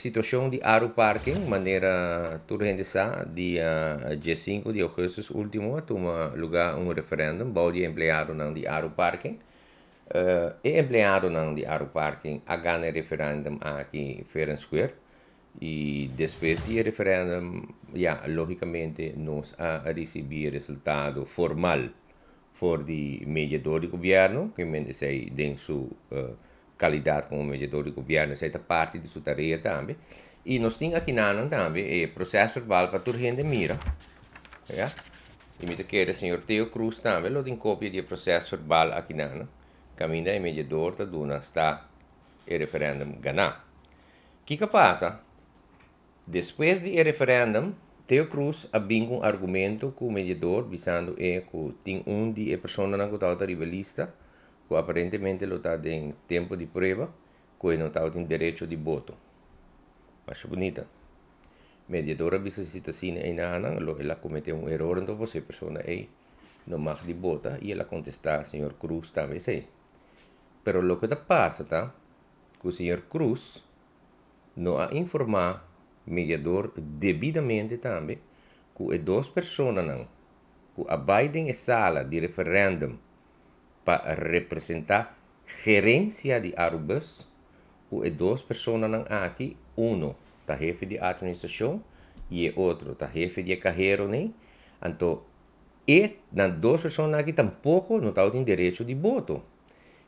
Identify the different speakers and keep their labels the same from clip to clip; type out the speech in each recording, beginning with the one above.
Speaker 1: situação de Aro Parking, maneira turhen dia dia 5 de agosto, último toma lugar um referendum bau empregado empleado de di Parking. Uh, e empleado não de Aro Parking agane referendum aqui Fair Square. E depois de referendum, já, logicamente, nós a receber resultado formal por de mediador de governo, que mente sei dentro uh, qualidade como mediador de governo, essa parte de sua tarefa também. E nós temos aqui na também o eh, processo verbal para turgente de mira. Yeah? E me quer o senhor Teo Cruz também, lo tem cópia de processo verbal aqui na Caminha e mediador da Duna está o referendo ganhar. O que que passa? Depois do de Teo Cruz abriu um argumento com o mediador, visando é que tem um de pessoa na que está rivalista, aparentemente ele está em tempo de prova, que não está em direito de voto. Acho bonita. Mediadora visita sina em Anan, ela cometeu um erro, então você, pessoa aí, não mais de bota e ela contesta, senhor Cruz, talvez aí. Pero o que passa, tá? Que o senhor Cruz não a informar mediador devidamente também que é duas pessoas não, que a Biden é sala de referendum para representar gerência de Arubas, com é duas pessoas aqui, um está chefe de administração e outro está chefe de carreira, né? Então, e nas duas pessoas aqui tampouco não tem direito de voto. O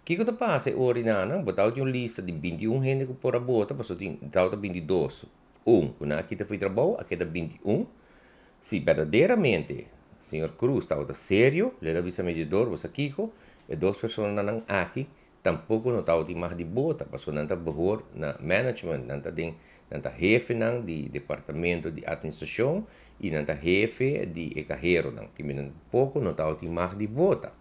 Speaker 1: que passa hoje, não? Botar uma lista de 21 gente que pode votar, mas só tem 22. Um, quando aqui foi trabalho, aqui está 21. Se verdadeiramente o senhor Cruz está sério, ele avisa medidor, você aqui, e dos persona ng aki tampoco no tao ti mahdibota paso nanta buhor na management nanta ding nanta jefe nang di departamento di administrasyon i e nanta jefe di ekahero ng kiminan poco no tao ti mahdibota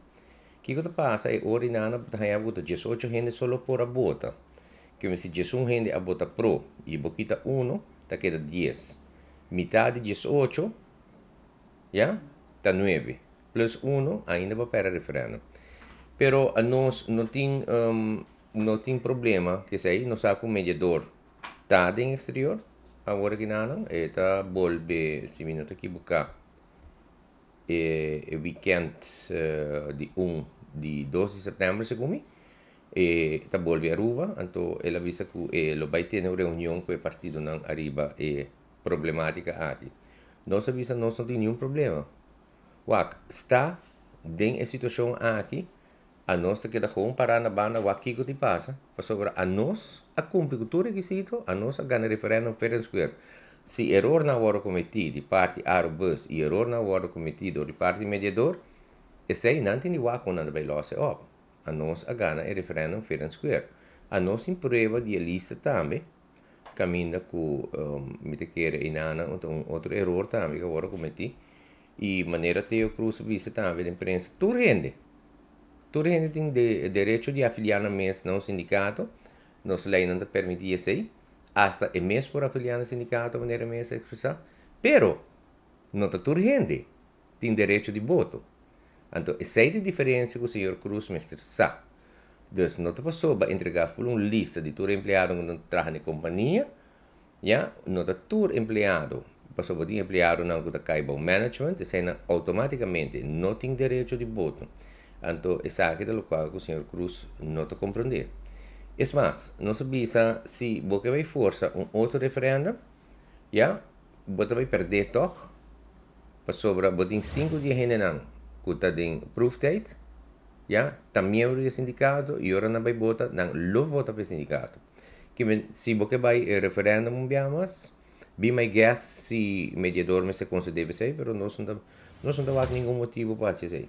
Speaker 1: kiko ta pasa e ori na anap ta hayabuta 18 hende solo por a que abota kimi si 11 a abota pro i boquita 1 ta queda 10 metade de 18 ya ta 9 plus 1 ainda va para refrano Pero nós não tem, um, não tem problema, que sei, nós há com mediador. Está em exterior, agora que não, está volve, se me não aqui é, é weekend uh, de 1 de 12 de setembro, segundo me. E eh, está volve a Aruba, então ela avisa que eh, lo vai ter uma reunião com o partido não arriba e eh, problemática aqui. Nós avisa nós não tem nenhum problema. O está em a situação aqui a nós que queda com para na banda o aqui que passa, sobre a nós a cumprir o requisito, a nós a ganhar referendo fair and square. Se erro não hora cometido de parte Arbus e erro não hora cometido de parte mediador, esse aí não tem igual com nada bailou se op. A nós a ganhar é referendo fair and square. A nós em prova de lista também, caminha com um, me te queira inana um outro erro também que agora cometi e maneira teu cruz vista também da imprensa tudo rende Toda gente tem de, direito de afiliar no mês no sindicato. Nossa lei não permite isso aí. Hasta é mês por afiliar no sindicato, maneira mês expressar. Pero, não tá toda gente tem direito de voto. Então, essa é a diferença que o senhor Cruz mestre sabe. Então, não te passou para entregar uma lista de todos os empregados que não trabalha na companhia. Já, não tá todo empregado passou por empregado não que caiba o management, isso automaticamente não tem direito de voto. Então, é algo do qual o Senhor Cruz não compreende. É mais, não se avisa se você vai força um outro referendo, já, você vai perder todo, para sobra, você tem cinco dias ainda não, que está em proof date, já, está membro do sindicato, e agora não vai votar, não, não vota para o sindicato. Que, se você vai eh, referendo, não vamos, bem mais guest se mediador me se conceder para mas não não não há nenhum motivo para isso aí.